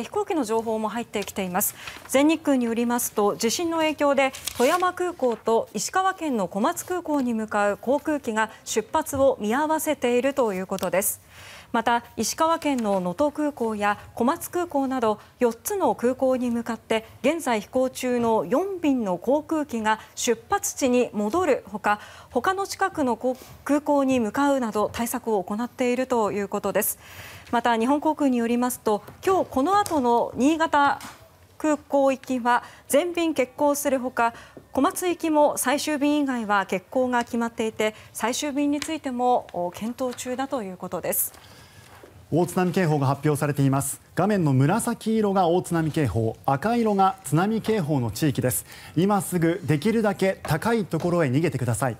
え飛行機の情報も入ってきています全日空によりますと地震の影響で富山空港と石川県の小松空港に向かう航空機が出発を見合わせているということですまた石川県の能登空港や小松空港など4つの空港に向かって現在飛行中の4便の航空機が出発地に戻るほか他の近くの空港に向かうなど対策を行っているということです。また日本航空によりますと今日この都の新潟空港行きは全便欠航するほか小松行きも最終便以外は欠航が決まっていて最終便についても検討中だということです。大津波警報が発表されています画面の紫色が大津波警報赤色が津波警報の地域です今すぐできるだけ高いところへ逃げてください